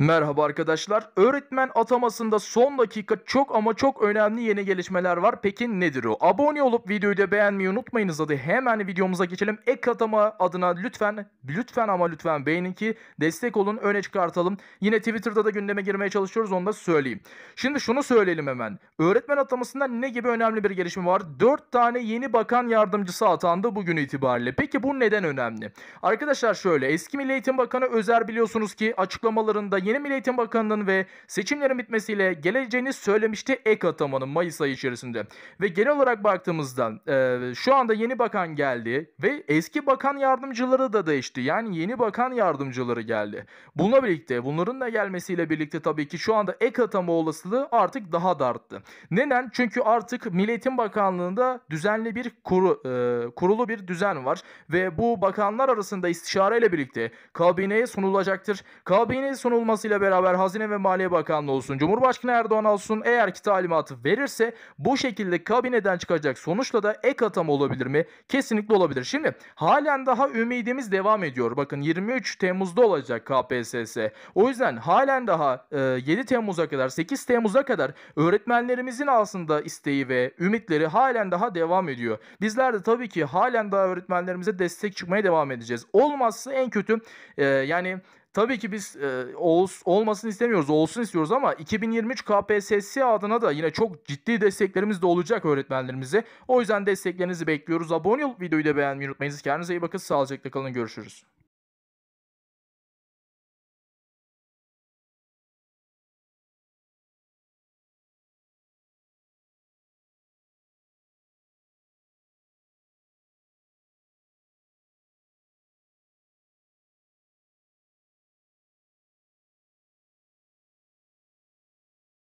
Merhaba arkadaşlar. Öğretmen atamasında son dakika çok ama çok önemli yeni gelişmeler var. Peki nedir o? Abone olup videoyu da beğenmeyi unutmayınız. Hadi hemen videomuza geçelim. Ek atama adına lütfen lütfen ama lütfen beğenin ki destek olun öne çıkartalım. Yine Twitter'da da gündeme girmeye çalışıyoruz onu da söyleyeyim. Şimdi şunu söyleyelim hemen. Öğretmen atamasında ne gibi önemli bir gelişme var? 4 tane yeni bakan yardımcısı atandı bugün itibariyle. Peki bu neden önemli? Arkadaşlar şöyle eski Milli Eğitim Bakanı Özer biliyorsunuz ki açıklamalarında yeni Milli Eğitim Bakanı'nın ve seçimlerin bitmesiyle geleceğini söylemişti ek atamanın Mayıs ayı içerisinde. Ve genel olarak baktığımızda e, şu anda yeni bakan geldi ve eski bakan yardımcıları da değişti. Yani yeni bakan yardımcıları geldi. Bununla birlikte bunların da gelmesiyle birlikte tabii ki şu anda ek atama olasılığı artık daha da arttı. Neden? Çünkü artık Milli Eğitim Bakanlığı'nda düzenli bir kuru, e, kurulu bir düzen var ve bu bakanlar arasında istişareyle birlikte kabineye sunulacaktır. Kabineye sunulması ile beraber Hazine ve Maliye Bakanlığı olsun, Cumhurbaşkanı Erdoğan olsun eğer ki talimatı verirse bu şekilde kabineden çıkacak sonuçla da ek atama olabilir mi? Kesinlikle olabilir. Şimdi halen daha ümidimiz devam ediyor. Bakın 23 Temmuz'da olacak KPSS. O yüzden halen daha 7 e, Temmuz'a kadar 8 Temmuz'a kadar öğretmenlerimizin aslında isteği ve ümitleri halen daha devam ediyor. Bizler de tabii ki halen daha öğretmenlerimize destek çıkmaya devam edeceğiz. Olmazsa en kötü e, yani Tabii ki biz e, Oğuz olmasını istemiyoruz. Olsun istiyoruz ama 2023 KPSS adına da yine çok ciddi desteklerimiz de olacak öğretmenlerimize. O yüzden desteklerinizi bekliyoruz. Abone olup videoyu da beğenmeyi unutmayınız. Kendinize iyi bakın. Sağlıcakla kalın. Görüşürüz.